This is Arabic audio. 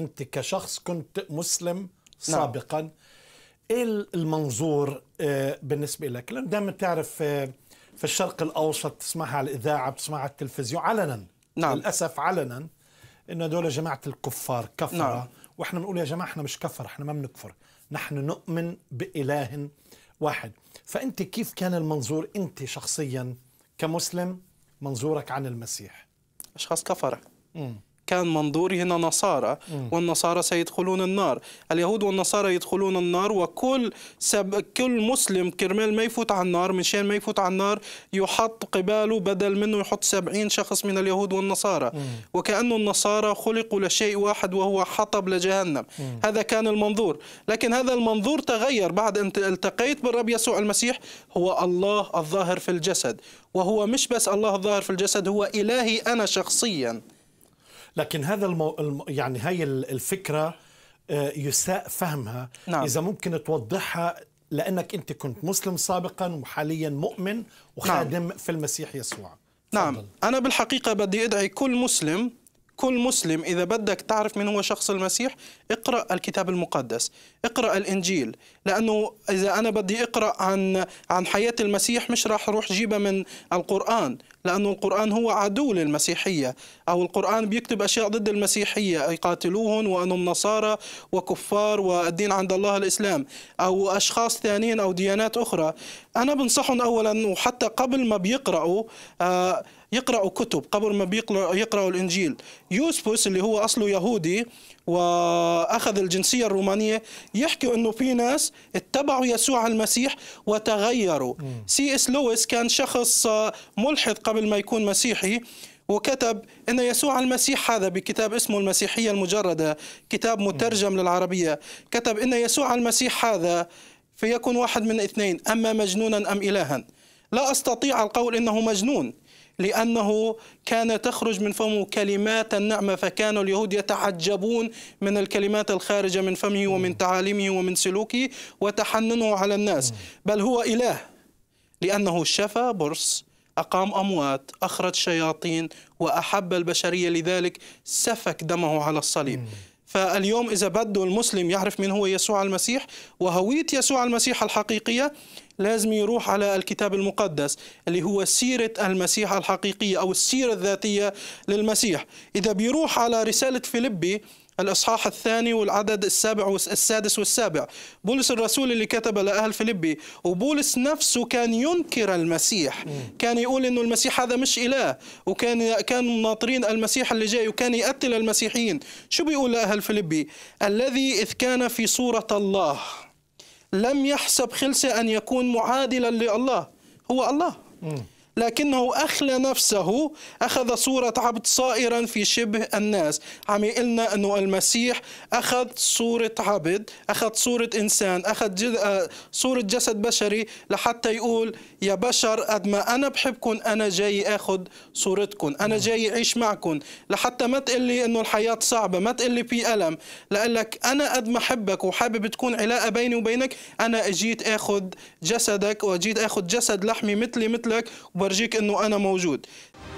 انت كشخص كنت مسلم نعم. سابقا نعم. ايه المنظور آه، بالنسبه لك لان دائما تعرف آه، في الشرق الاوسط تسمعها على الاذاعه بتسمعها على التلفزيون علنا نعم. للاسف علنا انه دول جماعه الكفار كفره نعم. واحنا بنقول يا جماعه احنا مش كفر احنا ما بنكفر نحن نؤمن باله واحد فانت كيف كان المنظور انت شخصيا كمسلم منظورك عن المسيح اشخاص كفره كان منظوري هنا نصارى والنصارى سيدخلون النار اليهود والنصارى يدخلون النار وكل سب... كل مسلم كرمال ما يفوت على النار مشان ما يفوت على النار يحط قباله بدل منه يحط سبعين شخص من اليهود والنصارى مم. وكأنه النصارى خلقوا لشيء واحد وهو حطب لجهنم مم. هذا كان المنظور لكن هذا المنظور تغير بعد أن التقيت بالرب يسوع المسيح هو الله الظاهر في الجسد وهو مش بس الله الظاهر في الجسد هو إلهي أنا شخصياً لكن هذا المو... يعني هاي الفكره آه، يساء فهمها نعم. اذا ممكن توضحها لانك انت كنت مسلم سابقا وحاليا مؤمن وخادم نعم. في المسيح يسوع نعم فضل. انا بالحقيقه بدي ادعي كل مسلم كل مسلم إذا بدك تعرف من هو شخص المسيح اقرأ الكتاب المقدس اقرأ الإنجيل لأنه إذا أنا بدي أقرأ عن عن حياة المسيح مش راح أروح جيبها من القرآن لأن القرآن هو عدو للمسيحية أو القرآن بيكتب أشياء ضد المسيحية أي قاتلوهم وأنهم نصارى وكفار والدين عند الله الإسلام أو أشخاص ثانيين أو ديانات أخرى أنا بنصحهم أولا وحتى قبل ما بيقرأوا آه يقرأوا كتب قبل ما يقرأوا الإنجيل يوسفوس اللي هو أصله يهودي وأخذ الجنسية الرومانية يحكي أنه في ناس اتبعوا يسوع المسيح وتغيروا سي اس لويس كان شخص آه، ملحد قبل ما يكون مسيحي وكتب أن يسوع المسيح هذا بكتاب اسمه المسيحية المجردة كتاب مترجم للعربية كتب أن يسوع المسيح هذا فيكون واحد من اثنين أما مجنونا أم إلها لا أستطيع القول أنه مجنون لأنه كان تخرج من فمه كلمات النعمة فكان اليهود يتعجبون من الكلمات الخارجة من فمه ومن تعاليمه ومن سلوكه وتحننه على الناس بل هو إله لأنه شفى برص أقام أموات أخرج شياطين وأحب البشرية لذلك سفك دمه على الصليب فاليوم إذا بده المسلم يعرف من هو يسوع المسيح وهوية يسوع المسيح الحقيقية لازم يروح على الكتاب المقدس اللي هو سيرة المسيح الحقيقية أو السيرة الذاتية للمسيح إذا بيروح على رسالة فيلبي الإصحاح الثاني والعدد السابع والسادس والسابع بولس الرسول اللي كتب لأهل فيلبي وبولس نفسه كان ينكر المسيح كان يقول إنه المسيح هذا مش إله وكان كانوا ناطرين المسيح اللي جاي وكان يقتل المسيحيين شو بيقول لأهل فيلبي الذي إذ كان في صورة الله لم يحسب خلسة أن يكون معادلا لله هو الله لكنه أخلى نفسه أخذ صورة عبد صائرا في شبه الناس عم يقلنا أنه المسيح أخذ صورة عبد أخذ صورة إنسان أخذ جد... آه، صورة جسد بشري لحتى يقول يا بشر قد ما أنا بحبكم أنا جاي أخذ صورتكم أنا نعم. جاي أعيش معكم لحتى ما تقلي أنه الحياة صعبة ما تقلي في ألم لقلك أنا قد ما أحبك وحابب تكون علاقة بيني وبينك أنا أجيت أخذ جسدك وأجيت أخذ جسد لحمي مثلي مثلك برجيك انه انا موجود